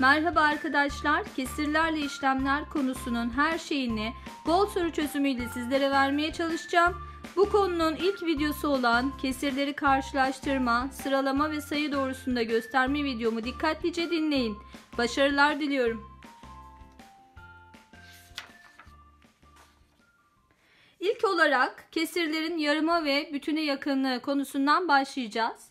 Merhaba arkadaşlar, kesirlerle işlemler konusunun her şeyini bol soru çözümüyle sizlere vermeye çalışacağım. Bu konunun ilk videosu olan kesirleri karşılaştırma, sıralama ve sayı doğrusunda gösterme videomu dikkatlice dinleyin. Başarılar diliyorum. İlk olarak kesirlerin yarıma ve bütüne yakınlığı konusundan başlayacağız.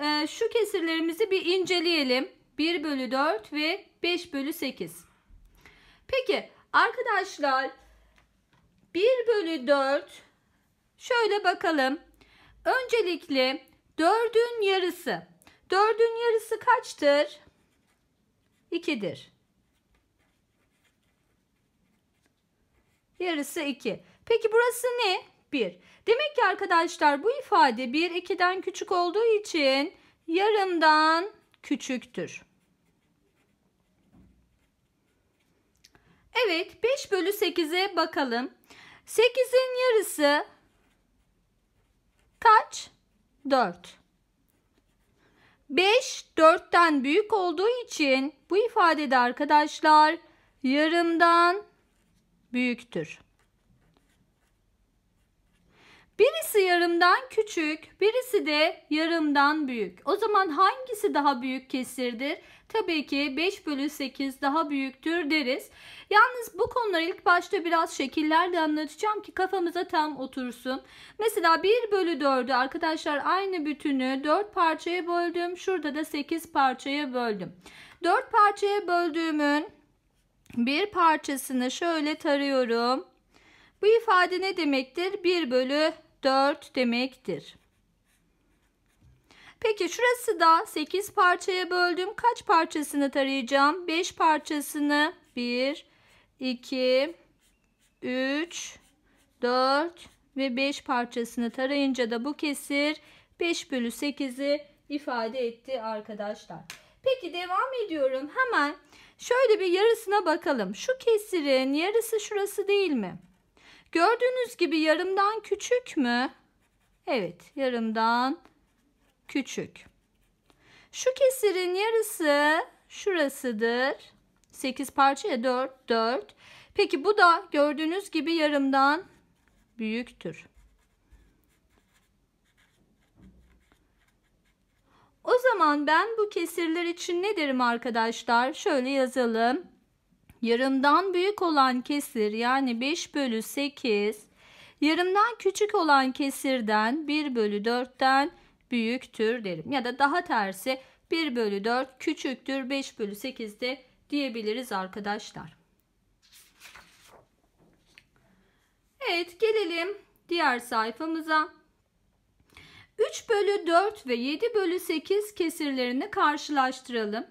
Ee, şu kesirlerimizi bir inceleyelim. 1 bölü 4 ve 5 bölü 8. Peki arkadaşlar 1 bölü 4 şöyle bakalım. Öncelikle 4'ün yarısı. 4'ün yarısı kaçtır? 2'dir. Yarısı 2. Peki burası ne? 1. Demek ki arkadaşlar bu ifade 1 2'den küçük olduğu için yarımdan küçüktür. Evet 5 bölü 8'e bakalım. 8'in yarısı kaç? 4. 5 4'ten büyük olduğu için bu ifadede arkadaşlar yarımdan büyüktür. Birisi yarımdan küçük, birisi de yarımdan büyük. O zaman hangisi daha büyük kesirdir? Tabii ki 5 bölü 8 daha büyüktür deriz. Yalnız bu konuları ilk başta biraz şekillerle anlatacağım ki kafamıza tam otursun. Mesela 1 bölü 4'ü arkadaşlar aynı bütünü 4 parçaya böldüm. Şurada da 8 parçaya böldüm. 4 parçaya böldüğümün bir parçasını şöyle tarıyorum. Bu ifade ne demektir? 1 bölü 4 demektir. Peki şurası da 8 parçaya böldüm. Kaç parçasını tarayacağım? 5 parçasını 1, 2, 3, 4 ve 5 parçasını tarayınca da bu kesir 5 bölü 8'i ifade etti arkadaşlar. Peki devam ediyorum. Hemen şöyle bir yarısına bakalım. Şu kesirin yarısı şurası değil mi? Gördüğünüz gibi yarımdan küçük mü? Evet, yarımdan küçük. Şu kesirin yarısı şurasıdır. 8 parçaya 4, 4. Peki bu da gördüğünüz gibi yarımdan büyüktür. O zaman ben bu kesirler için ne derim arkadaşlar? Şöyle yazalım yarımdan büyük olan kesir yani 5 bölü 8 yarımdan küçük olan kesirden 1 bölü 4'ten büyüktür derim. Ya da daha tersi 1 bölü 4 küçüktür 5 bölü 8'de diyebiliriz arkadaşlar. Evet gelelim diğer sayfamıza. 3 bölü 4 ve 7 bölü 8 kesirlerini karşılaştıralım.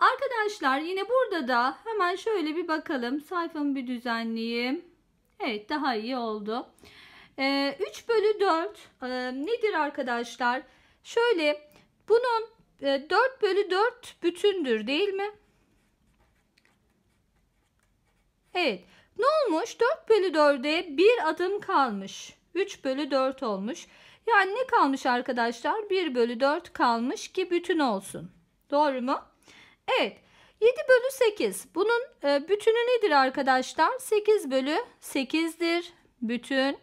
Arkadaşlar yine burada da hemen şöyle bir bakalım. Sayfamı bir düzenleyeyim. Evet daha iyi oldu. Ee, 3 bölü 4 e, nedir arkadaşlar? Şöyle bunun e, 4 bölü 4 bütündür değil mi? Evet. Ne olmuş? 4 bölü 4'e bir adım kalmış. 3 bölü 4 olmuş. Yani ne kalmış arkadaşlar? 1 bölü 4 kalmış ki bütün olsun. Doğru mu? Evet 7 bölü 8 bunun e, bütünü nedir arkadaşlar? 8 bölü 8'dir bütün.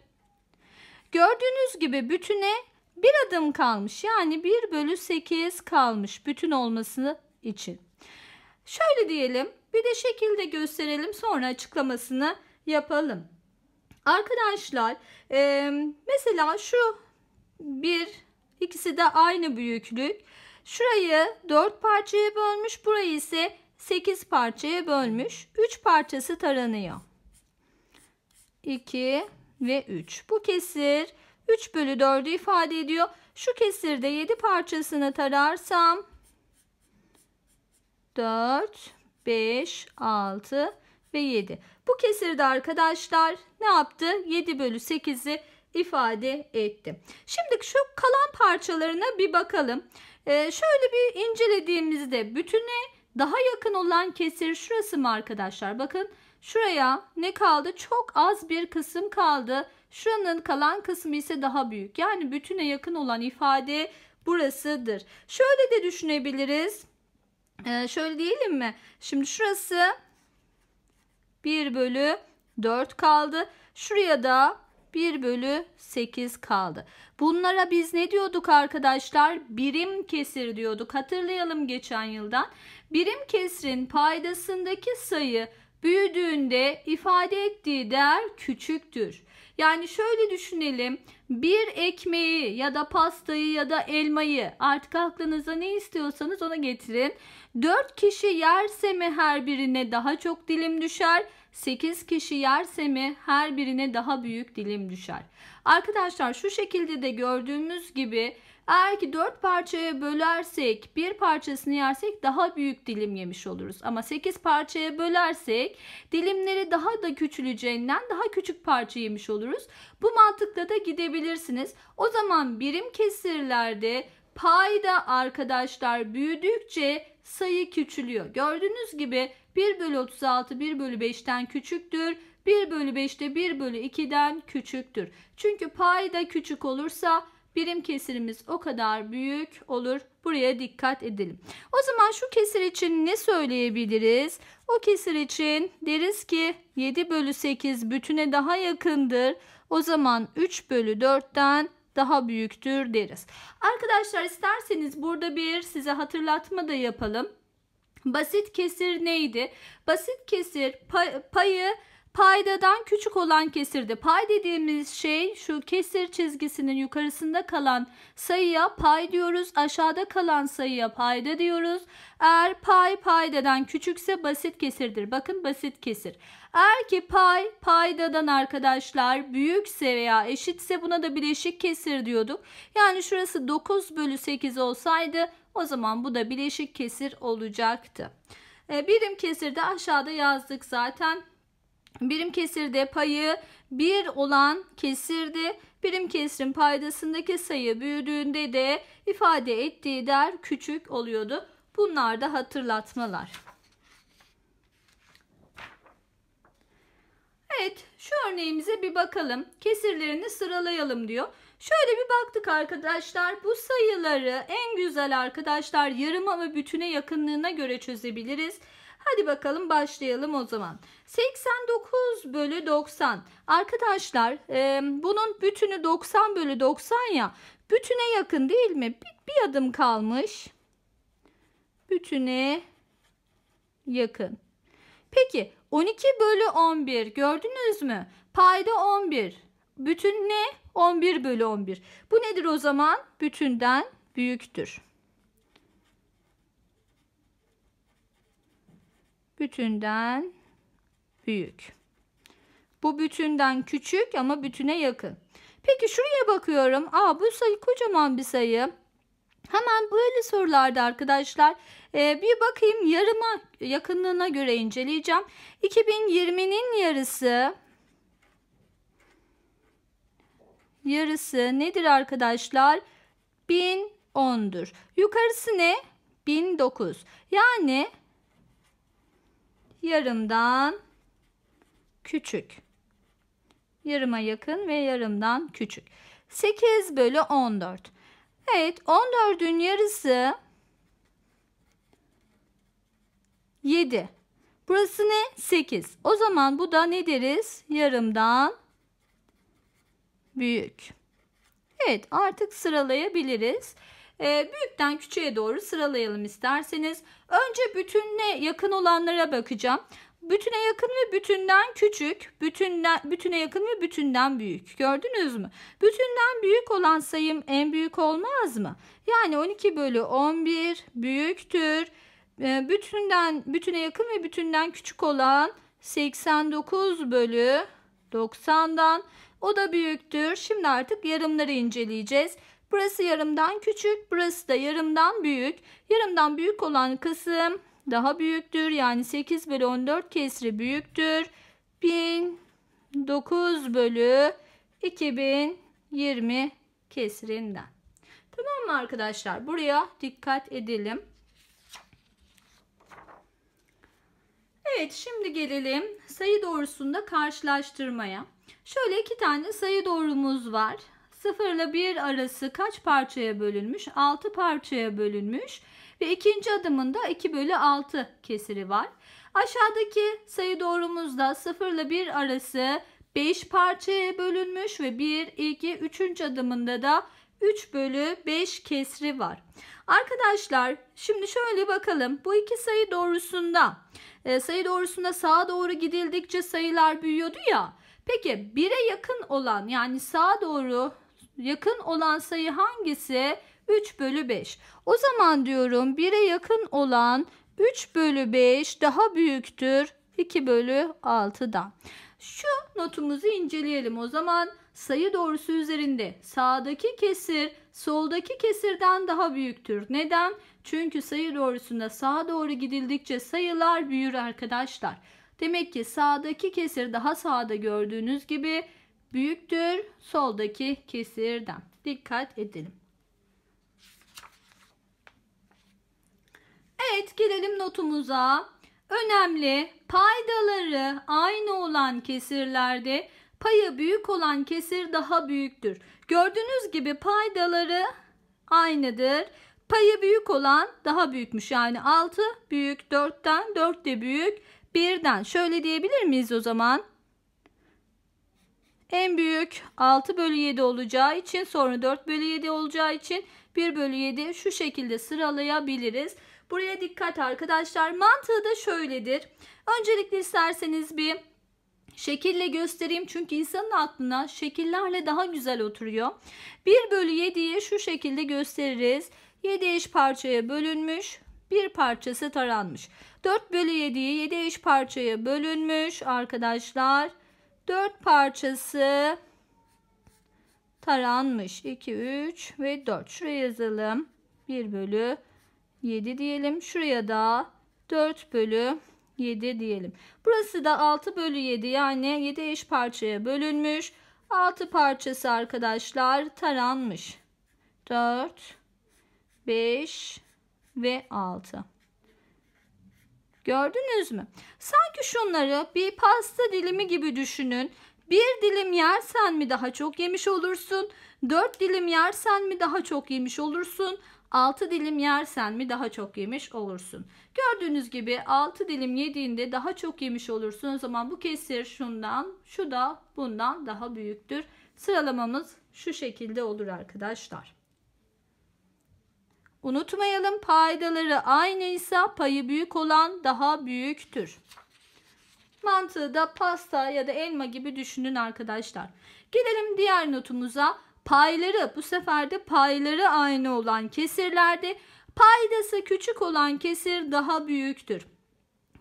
Gördüğünüz gibi bütüne bir adım kalmış yani 1 bölü 8 kalmış bütün olması için. Şöyle diyelim bir de şekilde gösterelim sonra açıklamasını yapalım. Arkadaşlar e, mesela şu bir ikisi de aynı büyüklük. Şurayı 4 parçaya bölmüş. Burayı ise 8 parçaya bölmüş. 3 parçası taranıyor. 2 ve 3. Bu kesir 3 bölü 4'ü ifade ediyor. Şu kesirde 7 parçasını tararsam 4, 5, 6 ve 7. Bu kesirde arkadaşlar ne yaptı? 7 bölü 8'i ifade etti. Şimdi şu kalan parçalarına bir bakalım. Ee, şöyle bir incelediğimizde bütüne daha yakın olan kesir şurası mı arkadaşlar? Bakın şuraya ne kaldı? Çok az bir kısım kaldı. Şuranın kalan kısmı ise daha büyük. Yani bütüne yakın olan ifade burasıdır. Şöyle de düşünebiliriz. Ee, şöyle diyelim mi? Şimdi şurası 1 bölü 4 kaldı. Şuraya da 1 bölü 8 kaldı. Bunlara biz ne diyorduk arkadaşlar? Birim kesir diyorduk. Hatırlayalım geçen yıldan. Birim kesrin paydasındaki sayı büyüdüğünde ifade ettiği değer küçüktür. Yani şöyle düşünelim. Bir ekmeği ya da pastayı ya da elmayı artık aklınıza ne istiyorsanız ona getirin. 4 kişi yerse mi her birine daha çok dilim düşer? 8 kişi yerse mi her birine daha büyük dilim düşer. Arkadaşlar şu şekilde de gördüğümüz gibi eğer ki 4 parçaya bölersek bir parçasını yersek daha büyük dilim yemiş oluruz. Ama 8 parçaya bölersek dilimleri daha da küçüleceğinden daha küçük parça yemiş oluruz. Bu mantıkla da gidebilirsiniz. O zaman birim kesirlerde payda arkadaşlar büyüdükçe sayı küçülüyor. Gördüğünüz gibi 1 bölü 36 1 bölü 5'ten küçüktür. 1 bölü 5'te 1 bölü 2'den küçüktür. Çünkü payda küçük olursa birim kesirimiz o kadar büyük olur. Buraya dikkat edelim. O zaman şu kesir için ne söyleyebiliriz? O kesir için deriz ki 7 bölü 8 bütüne daha yakındır. O zaman 3 bölü 4'ten daha büyüktür deriz. Arkadaşlar isterseniz burada bir size hatırlatma da yapalım. Basit kesir neydi? Basit kesir pay, payı Paydadan küçük olan kesirdi. Pay dediğimiz şey şu kesir çizgisinin yukarısında kalan sayıya pay diyoruz. Aşağıda kalan sayıya payda diyoruz. Eğer pay paydadan küçükse basit kesirdir. Bakın basit kesir. Eğer ki pay paydadan arkadaşlar büyükse veya eşitse buna da bileşik kesir diyorduk. Yani şurası 9 bölü 8 olsaydı o zaman bu da bileşik kesir olacaktı. E, birim kesirde aşağıda yazdık zaten. Birim kesirde payı 1 olan kesirde birim kesirin paydasındaki sayı büyüdüğünde de ifade ettiği değer küçük oluyordu. Bunlar da hatırlatmalar. Evet şu örneğimize bir bakalım. Kesirlerini sıralayalım diyor. Şöyle bir baktık arkadaşlar. Bu sayıları en güzel arkadaşlar yarıma ve bütüne yakınlığına göre çözebiliriz. Hadi bakalım başlayalım o zaman. 89 bölü 90. Arkadaşlar e, bunun bütünü 90 bölü 90 ya. Bütüne yakın değil mi? Bir, bir adım kalmış. Bütüne yakın. Peki 12 bölü 11 gördünüz mü? Payda 11. Bütün ne? 11 bölü 11. Bu nedir o zaman? Bütünden büyüktür. bütünden büyük. Bu bütünden küçük ama bütüne yakın. Peki şuraya bakıyorum. Aa bu sayı kocaman bir sayı. Hemen böyle sorularda arkadaşlar ee, bir bakayım yarıma yakınlığına göre inceleyeceğim. 2020'nin yarısı yarısı nedir arkadaşlar? 1010'dur. Yukarısı ne? 1009. Yani yarımdan küçük. Yarıma yakın ve yarımdan küçük. 8 bölü 14. Evet 14'ün yarısı 7. Burası ne? 8. O zaman bu da ne deriz? Yarımdan büyük. Evet artık sıralayabiliriz. E, büyükten küçüğe doğru sıralayalım isterseniz. Önce bütünle yakın olanlara bakacağım. Bütüne yakın ve bütünden küçük, bütünden, bütüne yakın ve bütünden büyük. Gördünüz mü? Bütünden büyük olan sayım en büyük olmaz mı? Yani 12 bölü 11 büyüktür. Ee, bütünden, bütüne yakın ve bütünden küçük olan 89 bölü 90'dan o da büyüktür. Şimdi artık yarımları inceleyeceğiz. Burası yarımdan küçük, burası da yarımdan büyük. Yarımdan büyük olan kısım daha büyüktür. Yani 8 bölü 14 kesri büyüktür. 1009 bölü 2020 kesrinden. Tamam mı arkadaşlar? Buraya dikkat edelim. Evet şimdi gelelim sayı doğrusunda karşılaştırmaya. Şöyle iki tane sayı doğrumuz var. 0 ile 1 arası kaç parçaya bölünmüş? 6 parçaya bölünmüş. Ve ikinci adımında 2 bölü 6 kesiri var. Aşağıdaki sayı doğrumuzda 0 ile 1 arası 5 parçaya bölünmüş ve 1, 2, 3. adımında da 3 bölü 5 kesri var. Arkadaşlar şimdi şöyle bakalım. Bu iki sayı doğrusunda e, sayı doğrusunda sağa doğru gidildikçe sayılar büyüyordu ya. Peki 1'e yakın olan yani sağa doğru yakın olan sayı hangisi? 3 bölü 5. O zaman diyorum 1'e yakın olan 3 bölü 5 daha büyüktür 2 bölü 6'dan. Şu notumuzu inceleyelim o zaman. Sayı doğrusu üzerinde sağdaki kesir soldaki kesirden daha büyüktür. Neden? Çünkü sayı doğrusunda sağa doğru gidildikçe sayılar büyür arkadaşlar. Demek ki sağdaki kesir daha sağda gördüğünüz gibi büyüktür soldaki kesirden. Dikkat edelim. Evet gelelim notumuza. Önemli paydaları aynı olan kesirlerde payı büyük olan kesir daha büyüktür. Gördüğünüz gibi paydaları aynıdır. Payı büyük olan daha büyükmüş. Yani 6 büyük 4'ten 4 de büyük 1'den. Şöyle diyebilir miyiz o zaman? En büyük 6 bölü 7 olacağı için sonra 4 bölü 7 olacağı için 1 bölü 7 şu şekilde sıralayabiliriz. Buraya dikkat arkadaşlar. Mantığı da şöyledir. Öncelikle isterseniz bir şekille göstereyim. Çünkü insanın aklına şekillerle daha güzel oturuyor. 1 bölü 7'yi şu şekilde gösteririz. 7 eş parçaya bölünmüş. Bir parçası taranmış. 4 bölü 7'yi 7 eş parçaya bölünmüş arkadaşlar. Arkadaşlar. 4 parçası taranmış. 2, 3 ve 4. Şuraya yazalım. 1 bölü 7 diyelim. Şuraya da 4 bölü 7 diyelim. Burası da 6 bölü 7 yani 7 eş parçaya bölünmüş. 6 parçası arkadaşlar taranmış. 4, 5 ve 6. Gördünüz mü? Sanki şunları bir pasta dilimi gibi düşünün. Bir dilim yersen mi daha çok yemiş olursun? Dört dilim yersen mi daha çok yemiş olursun? Altı dilim yersen mi daha çok yemiş olursun. Gördüğünüz gibi altı dilim yediğinde daha çok yemiş olursun. O zaman bu kesir şundan, şu da bundan daha büyüktür. Sıralamamız şu şekilde olur arkadaşlar. Unutmayalım paydaları aynıysa payı büyük olan daha büyüktür. Mantığı da pasta ya da elma gibi düşünün arkadaşlar. Gelelim diğer notumuza. Payları bu sefer de payları aynı olan kesirlerde paydası küçük olan kesir daha büyüktür.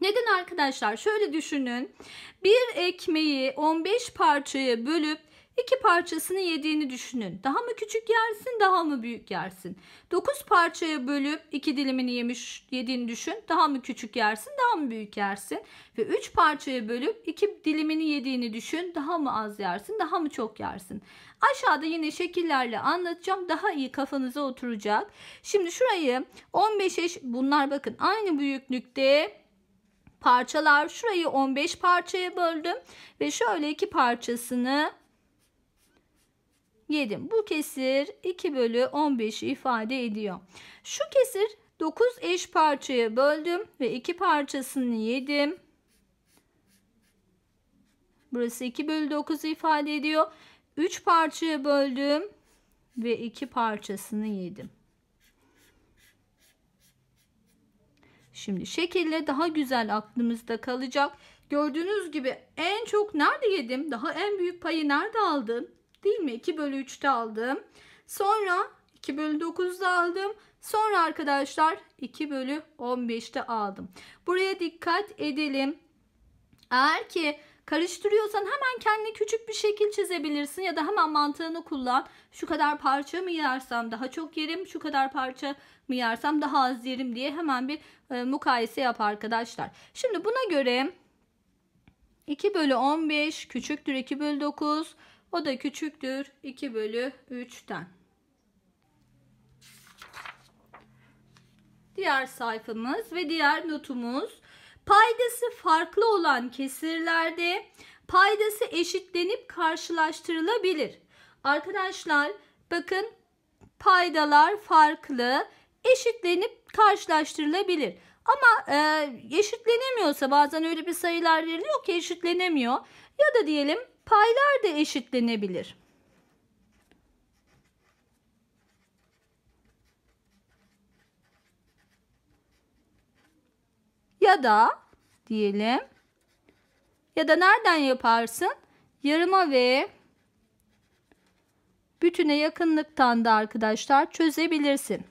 Neden arkadaşlar? Şöyle düşünün. Bir ekmeği 15 parçaya bölüp iki parçasını yediğini düşünün. Daha mı küçük yersin daha mı büyük yersin? 9 parçaya bölüp iki dilimini yemiş yediğini düşün. Daha mı küçük yersin daha mı büyük yersin? Ve 3 parçaya bölüp iki dilimini yediğini düşün. Daha mı az yersin daha mı çok yersin? Aşağıda yine şekillerle anlatacağım. Daha iyi kafanıza oturacak. Şimdi şurayı 15 eş bunlar bakın aynı büyüklükte parçalar. Şurayı 15 parçaya böldüm ve şöyle iki parçasını yedim. Bu kesir 2 bölü 15'i ifade ediyor. Şu kesir 9 eş parçaya böldüm ve 2 parçasını yedim. Burası 2 bölü 9 ifade ediyor. 3 parçaya böldüm ve 2 parçasını yedim. Şimdi şekille daha güzel aklımızda kalacak. Gördüğünüz gibi en çok nerede yedim? Daha en büyük payı nerede aldım? Değil mi? 2 bölü 3'te aldım. Sonra 2 bölü 9'da aldım. Sonra arkadaşlar 2 bölü 15'te aldım. Buraya dikkat edelim. Eğer ki karıştırıyorsan hemen kendi küçük bir şekil çizebilirsin ya da hemen mantığını kullan. Şu kadar parça mı yersem daha çok yerim, şu kadar parça mı yersem daha az yerim diye hemen bir e, mukayese yap arkadaşlar. Şimdi buna göre 2 bölü 15 küçüktür 2 bölü 9 o da küçüktür 2 bölü 3'ten. Diğer sayfamız ve diğer notumuz paydası farklı olan kesirlerde paydası eşitlenip karşılaştırılabilir. Arkadaşlar bakın paydalar farklı eşitlenip karşılaştırılabilir. Ama e, eşitlenemiyorsa bazen öyle bir sayılar veriliyor ki eşitlenemiyor. Ya da diyelim paylar da eşitlenebilir. Ya da diyelim ya da nereden yaparsın? Yarıma ve bütüne yakınlıktan da arkadaşlar çözebilirsin.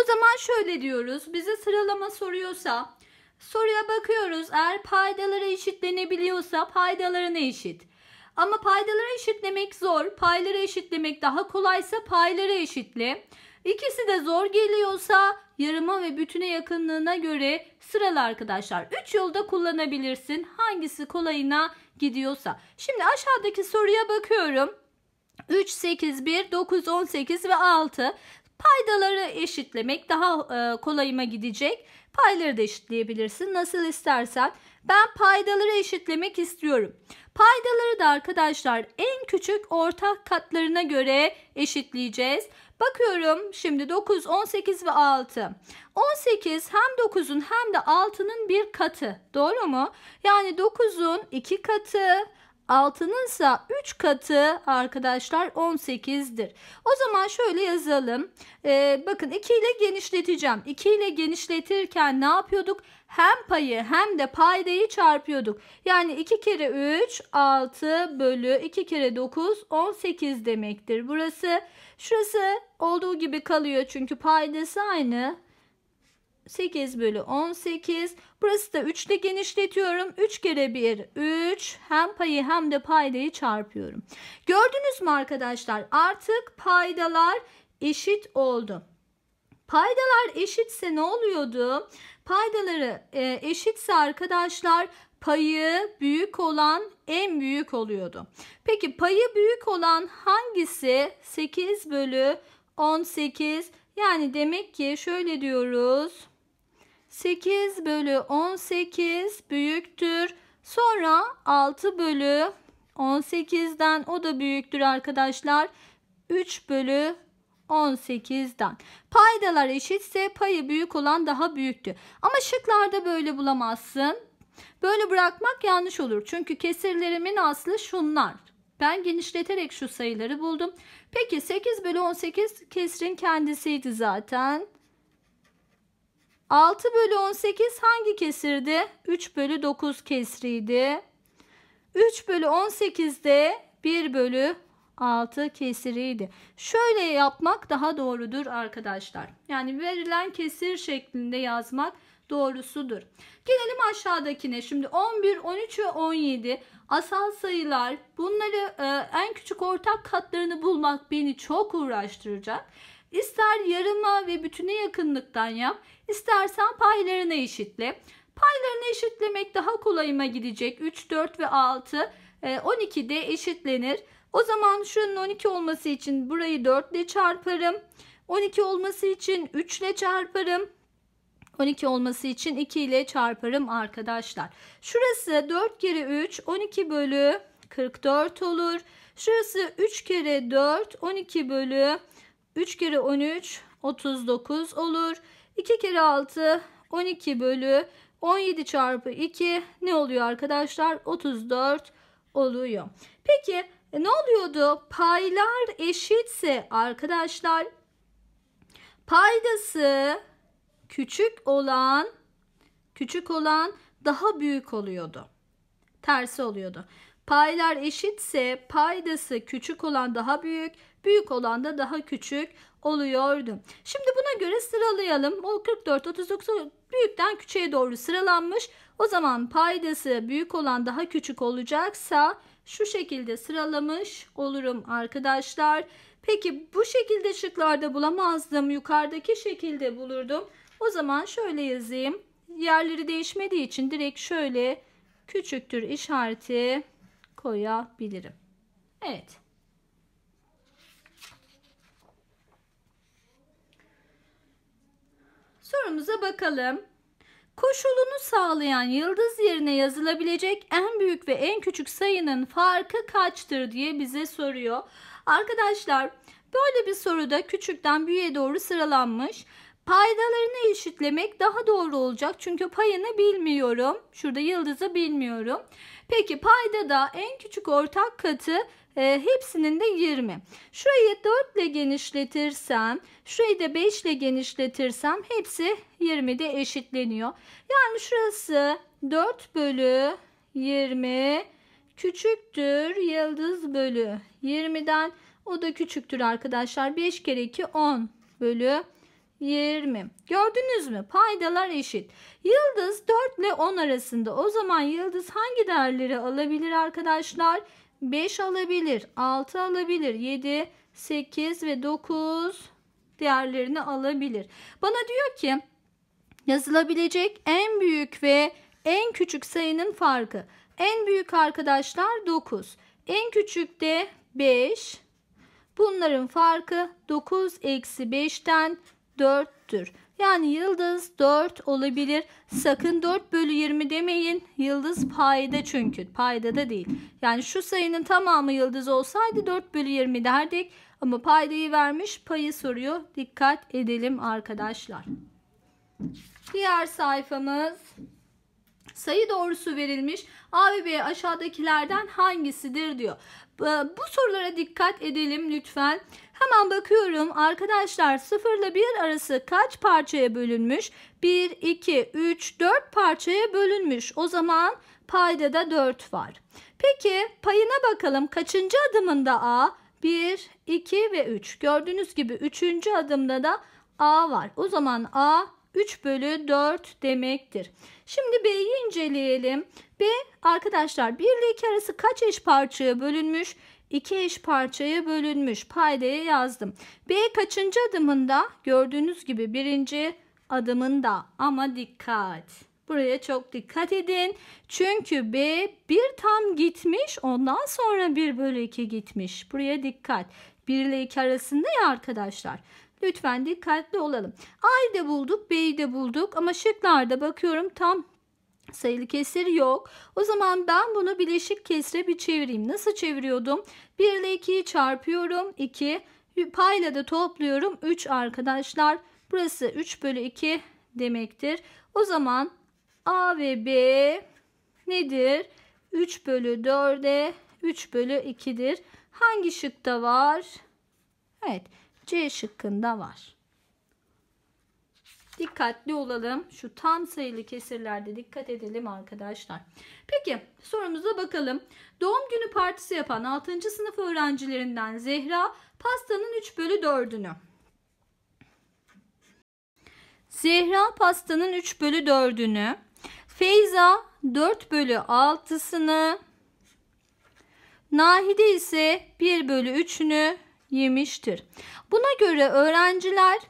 O zaman şöyle diyoruz. Bize sıralama soruyorsa soruya bakıyoruz. Eğer paydaları eşitlenebiliyorsa paydalarına eşit. Ama paydaları eşitlemek zor. Payları eşitlemek daha kolaysa paylara eşitle. İkisi de zor geliyorsa yarıma ve bütüne yakınlığına göre sıralı arkadaşlar. 3 yolda kullanabilirsin. Hangisi kolayına gidiyorsa. Şimdi aşağıdaki soruya bakıyorum. 3, 8, 1, 9, 18 ve 6. Paydaları eşitlemek daha e, kolayıma gidecek. Payları da eşitleyebilirsin nasıl istersen. Ben paydaları eşitlemek istiyorum. Paydaları da arkadaşlar en küçük ortak katlarına göre eşitleyeceğiz. Bakıyorum şimdi 9, 18 ve 6. 18 hem 9'un hem de 6'nın bir katı. Doğru mu? Yani 9'un 2 katı, Altının ise 3 katı arkadaşlar 18'dir. O zaman şöyle yazalım. Ee, bakın 2 ile genişleteceğim. 2 ile genişletirken ne yapıyorduk? Hem payı hem de paydayı çarpıyorduk. Yani 2 kere 3 6 bölü 2 kere 9 18 demektir. Burası şurası olduğu gibi kalıyor çünkü paydası aynı. 8 bölü 18. Burası da 3 ile genişletiyorum. 3 kere 1 3 hem payı hem de paydayı çarpıyorum. Gördünüz mü arkadaşlar artık paydalar eşit oldu. Paydalar eşitse ne oluyordu? Paydaları e, eşitse arkadaşlar payı büyük olan en büyük oluyordu. Peki payı büyük olan hangisi? 8 bölü 18 yani demek ki şöyle diyoruz. 8 bölü 18 büyüktür. Sonra 6 bölü 18'den o da büyüktür arkadaşlar. 3 bölü 18'den. Paydalar eşitse payı büyük olan daha büyüktü. Ama şıklarda böyle bulamazsın. Böyle bırakmak yanlış olur. Çünkü kesirlerimin aslı şunlar. Ben genişleterek şu sayıları buldum. Peki 8 bölü 18 kesrin kendisiydi zaten. 6 bölü 18 hangi kesirdi? 3 bölü 9 kesriydi. 3 bölü 18 de 1 bölü 6 kesiriydi. Şöyle yapmak daha doğrudur arkadaşlar. Yani verilen kesir şeklinde yazmak doğrusudur. Gelelim aşağıdakine. Şimdi 11, 13 ve 17 asal sayılar. Bunları e, en küçük ortak katlarını bulmak beni çok uğraştıracak. İster yarıma ve bütüne yakınlıktan yap, istersen paylarını eşitle. Paylarını eşitlemek daha kolayıma gidecek. 3, 4 ve 6, 12 de eşitlenir. O zaman şunun 12 olması için burayı 4 ile çarparım. 12 olması için 3 ile çarparım. 12 olması için 2 ile çarparım arkadaşlar. Şurası 4 kere 3 12 bölü 44 olur. Şurası 3 kere 4 12 bölü 3 kere 13 39 olur. 2 kere 6 12 bölü 17 çarpı 2 ne oluyor arkadaşlar? 34 oluyor. Peki e, ne oluyordu? Paylar eşitse arkadaşlar paydası küçük olan küçük olan daha büyük oluyordu. Tersi oluyordu. Paylar eşitse paydası küçük olan daha büyük, Büyük olan da daha küçük oluyordu. Şimdi buna göre sıralayalım. O 44 39 büyükten küçüğe doğru sıralanmış. O zaman paydası büyük olan daha küçük olacaksa şu şekilde sıralamış olurum arkadaşlar. Peki bu şekilde şıklarda bulamazdım. Yukarıdaki şekilde bulurdum. O zaman şöyle yazayım. Yerleri değişmediği için direkt şöyle küçüktür işareti koyabilirim. Evet. Sorumuza bakalım. Koşulunu sağlayan yıldız yerine yazılabilecek en büyük ve en küçük sayının farkı kaçtır diye bize soruyor. Arkadaşlar böyle bir soruda küçükten büyüğe doğru sıralanmış. Paydalarını eşitlemek daha doğru olacak. Çünkü payını bilmiyorum. Şurada yıldızı bilmiyorum. Peki payda da en küçük ortak katı e, hepsinin de 20. Şurayı 4 ile genişletirsem, şurayı da 5 ile genişletirsem hepsi 20'de eşitleniyor. Yani şurası 4 bölü 20 küçüktür yıldız bölü 20'den o da küçüktür arkadaşlar. 5 kere 2 10 bölü 20. Gördünüz mü? Paydalar eşit. Yıldız 4 ile 10 arasında. O zaman yıldız hangi değerleri alabilir arkadaşlar? 5 alabilir, 6 alabilir, 7, 8 ve 9 değerlerini alabilir. Bana diyor ki yazılabilecek en büyük ve en küçük sayının farkı. En büyük arkadaşlar 9. En küçük de 5. Bunların farkı 9 eksi 5'ten 4'tür. Yani yıldız 4 olabilir. Sakın 4 bölü 20 demeyin. Yıldız payda çünkü. Payda da değil. Yani şu sayının tamamı yıldız olsaydı 4 bölü 20 derdik. Ama paydayı vermiş payı soruyor. Dikkat edelim arkadaşlar. Diğer sayfamız sayı doğrusu verilmiş. A ve B aşağıdakilerden hangisidir diyor. Bu sorulara dikkat edelim lütfen. Lütfen. Hemen bakıyorum arkadaşlar 0 ile 1 arası kaç parçaya bölünmüş? 1, 2, 3, 4 parçaya bölünmüş. O zaman payda da 4 var. Peki payına bakalım kaçıncı adımında A? 1, 2 ve 3. Gördüğünüz gibi 3. adımda da A var. O zaman A 3 bölü 4 demektir. Şimdi B'yi inceleyelim. B arkadaşlar 1 ile 2 arası kaç eş parçaya bölünmüş? iki eş parçaya bölünmüş paydaya yazdım. B kaçıncı adımında? Gördüğünüz gibi birinci adımında ama dikkat. Buraya çok dikkat edin. Çünkü B bir tam gitmiş ondan sonra 1 bölü 2 gitmiş. Buraya dikkat. 1 ile 2 arasında ya arkadaşlar. Lütfen dikkatli olalım. A'yı da bulduk, B'yi de bulduk ama şıklarda bakıyorum tam sayılı kesir yok. O zaman ben bunu bileşik kesre bir çevireyim. Nasıl çeviriyordum? 1 ile 2'yi çarpıyorum. 2 payla da topluyorum. 3 arkadaşlar. Burası 3 bölü 2 demektir. O zaman A ve B nedir? 3 bölü 4'e 3 bölü 2'dir. Hangi şıkta var? Evet C şıkkında var dikkatli olalım. Şu tam sayılı kesirlerde dikkat edelim arkadaşlar. Peki sorumuza bakalım. Doğum günü partisi yapan 6. sınıf öğrencilerinden Zehra pastanın 3 bölü 4'ünü. Zehra pastanın 3 bölü 4'ünü. Feyza 4 bölü 6'sını. Nahide ise 1 bölü 3'ünü yemiştir. Buna göre öğrenciler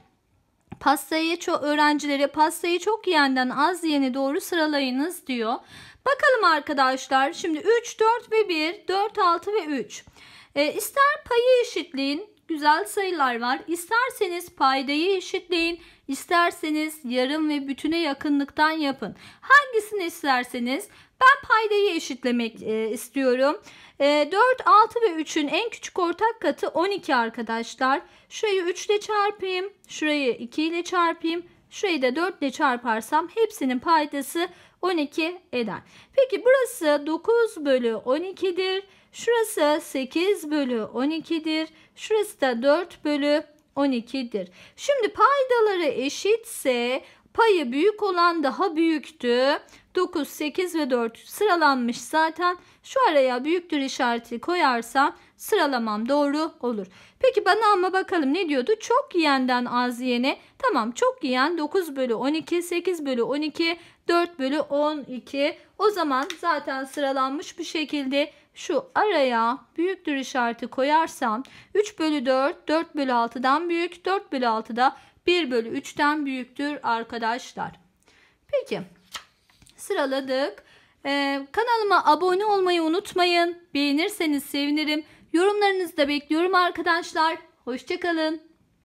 Pastayı çok öğrencilere pastayı çok yiyenden az yiyene doğru sıralayınız diyor. Bakalım arkadaşlar şimdi 3, 4 ve 1, 4, 6 ve 3. E, ister payı eşitleyin güzel sayılar var. İsterseniz paydayı eşitleyin, isterseniz yarım ve bütüne yakınlıktan yapın. Hangisini isterseniz ben paydayı eşitlemek e, istiyorum. E, 4, 6 ve 3'ün en küçük ortak katı 12 arkadaşlar. Şurayı 3 ile çarpayım. Şurayı 2 ile çarpayım. Şurayı da 4 ile çarparsam hepsinin paydası 12 eder. Peki burası 9 bölü 12'dir. Şurası 8 bölü 12'dir. Şurası da 4 bölü 12'dir. Şimdi paydaları eşitse Payı büyük olan daha büyüktü. 9, 8 ve 4 sıralanmış zaten. Şu araya büyüktür işareti koyarsam sıralamam doğru olur. Peki bana ama bakalım ne diyordu? Çok yiyenden az yiyene. Tamam çok yiyen 9 bölü 12, 8 bölü 12, 4 bölü 12. O zaman zaten sıralanmış bir şekilde şu araya büyüktür işareti koyarsam 3 bölü 4, 4 bölü 6'dan büyük, 4 bölü 6'da 1 bölü 3'ten büyüktür arkadaşlar. Peki sıraladık. Ee, kanalıma abone olmayı unutmayın. Beğenirseniz sevinirim. Yorumlarınızı da bekliyorum arkadaşlar. Hoşçakalın.